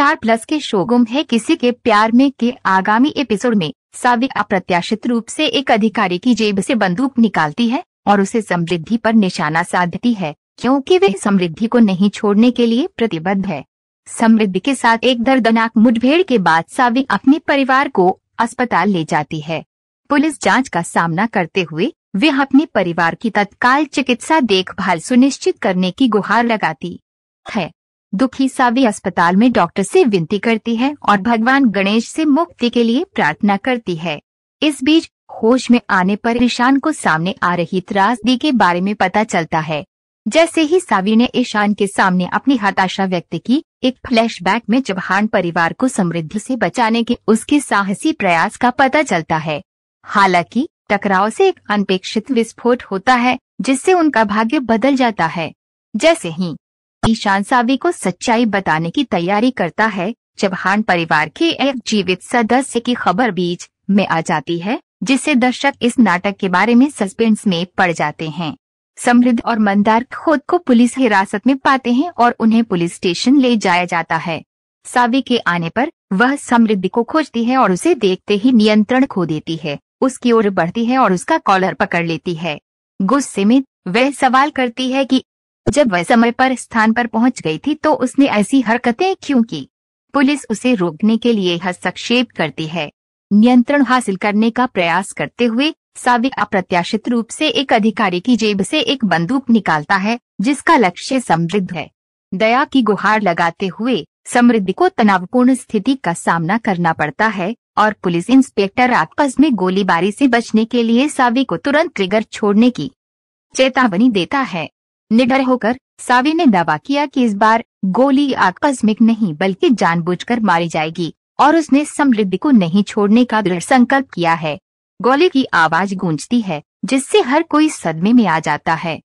star plus के शोगुम है किसी के प्यार में के आगामी एपिसोड में साविक अप्रत्याशित रूप से एक अधिकारी की जेब से बंदूक निकालती है और उसे समृद्धि पर निशाना साधती है क्योंकि वे समृद्धि को नहीं छोड़ने के लिए प्रतिबद्ध है समृद्धि के साथ एक दर्दनाक मुठभेड़ के बाद साविक अपने परिवार को अस्पताल ले जाती है पुलिस जांच का सामना करते हुए वे अपने परिवार की तत्काल चिकित्सा देखभाल सुनिश्चित करने की गुहार लगाती है दुखी सावी अस्पताल में डॉक्टर से विनती करती है और भगवान गणेश से मुक्ति के लिए प्रार्थना करती है इस बीच होश में आने पर ईशान को सामने आ रही त्रासदी के बारे में पता चलता है जैसे ही सावी ने ईशान के सामने अपनी हताशा व्यक्त की एक फ्लैशबैक में चौहान परिवार को समृद्धि से बचाने के उसके साहसी प्रयास का पता चलता है हालांकि टकराव से एक अनपेक्षित विस्फोट होता है जिससे उनका भाग्य बदल जाता है जैसे ही ईशान सावी को सच्चाई बताने की तैयारी करता है जब हान परिवार के एक जीवित सदस्य की खबर बीच में आ जाती है जिससे दर्शक इस नाटक के बारे में सस्पेंस में पड़ जाते हैं समृद्ध और मंदार खुद को पुलिस हिरासत में पाते हैं और उन्हें पुलिस स्टेशन ले जाया जाता है सावी के आने पर वह समृद्धि को खोजती है और उसे देखते ही नियंत्रण खो देती है उसकी ओर बढ़ती है और उसका कॉलर पकड़ लेती है गुस्से में वह सवाल करती है कि जब वह समय पर स्थान पर पहुंच गई थी तो उसने ऐसी हरकतें क्यों की पुलिस उसे रोकने के लिए हस्तक्षेप करती है नियंत्रण हासिल करने का प्रयास करते हुए साविक अप्रत्याशित रूप से एक अधिकारी की जेब से एक बंदूक निकालता है जिसका लक्ष्य समृद्ध है दया की गुहार लगाते हुए समृद्धि को तनावपूर्ण स्थिति का सामना करना पड़ता है और पुलिस इंस्पेक्टर आपस में गोलीबारी से बचने के लिए सावी को तुरंत ट्रिगर छोड़ने की चेतावनी देता है निडर होकर सावी ने दावा किया कि इस बार गोली आकस्मिक नहीं बल्कि जानबूझकर मारी जाएगी और उसने समृद्धि को नहीं छोड़ने का दृढ़ संकल्प किया है गोली की आवाज गूंजती है जिससे हर कोई सदमे में आ जाता है